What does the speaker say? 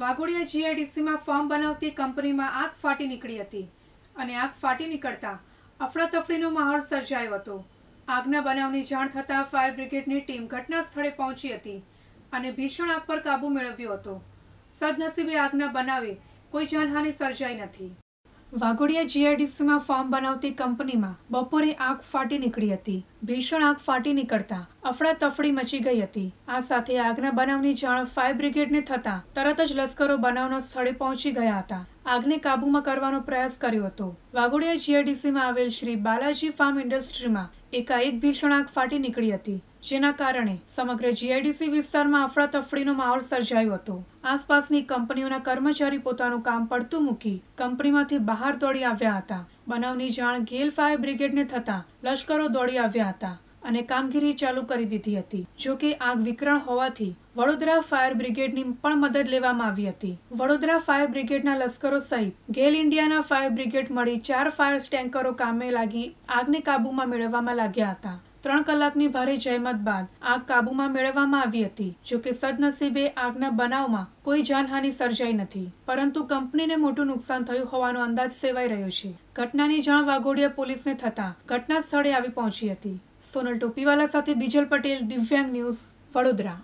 Waghodia જીઆઈડીસીમાં form બનાવતી કંપનીમાં આગ ફાટી નીકળી હતી અને આગ ફાટી નીકળતા અફડાતફડીનો માહોલ સર્જાયો હતો આગના બનાવની જાણ થતાં ફાયર બ્રિગેડની ટીમ ઘટના સ્થળે પહોંચી હતી અને ભીષણ આગ પર કાબુ મેળવ્યો હતો સદનસીબે આગના બનાવે કોઈ જાનહાની સર્જાઈ નથી વાઘોડિયા જીઆઈડીસીમાં ફોર્મ બનાવતી કંપનીમાં બપોરે આગ ફાટી નીકળી હતી ભીષણ આગ ફાટી નીકળતા અફડાતફડી મચી ગઈ હતી આ સાથે આગના બનાવની જાણ ફાયર બ્રિગેડને થતા તરત જ લશ્કરો બનાવના સ્થળે પહોંચી ગયા હતા આગને કાબૂમાં કરવાનો પ્રયાસ કર્યો હતો વાઘોડિયા જીઆઈડીસીમાં આવેલ શ્રી બાલાજી ફાર્મ ઇન્ડસ્ટ્રીમાં એકાએક ભીષણ આગ ફાટી નીકળી હતી જેના કારણે સમગ્ર જીઆઈડીસી વિસ્તારમાં અફડાતફડીનો માહોલ સર્જાયો હતો આસપાસની કંપનીઓના કર્મચારી પોતાનું કામ પડતું મૂકી કંપનીમાંથી બહાર દોડી આવ્યા હતા બનાવની જાણ ગેલ ફાયર બ્રિગેડને થતાં લશ્કરો દોડી આવ્યા હતા અને કામગીરી ચાલુ કરી દીધી હતી જોકે આગ વિકરણ હોવાથી વડોદરા ફાયર બ્રિગેડની પણ મદદ લેવામાં આવી હતી વડોદરા ફાયર બ્રિગેડના લશ્કરો સહિત ગેલ ઇન્ડિયાના ફાયર બ્રિગેડ મળી ચાર ફાયર ટેન્કરો કામે લાગી આગને કાબૂમાં મેળવવામાં લાગ્યા હતા ત્રણ કલાકની ભારે જહેમત બાદ આગ કાબુમાં મેળવવામાં આવી હતી જોકે સદનસીબે આગના બનાવમાં કોઈ જાનહાનિ સર્જાઈ નથી પરંતુ કંપનીને મોટું નુકસાન થયું હોવાનો અંદાજ સેવાઈ રહ્યો છે ઘટનાની જાણ વાઘોડિયા પોલીસને થતાં ઘટના સ્થળે આવી પહોંચી હતી સોનલ ટોપીવાલા સાથે બીજલ પટેલ દિવ્યાંગ ન્યૂઝ વડોદરા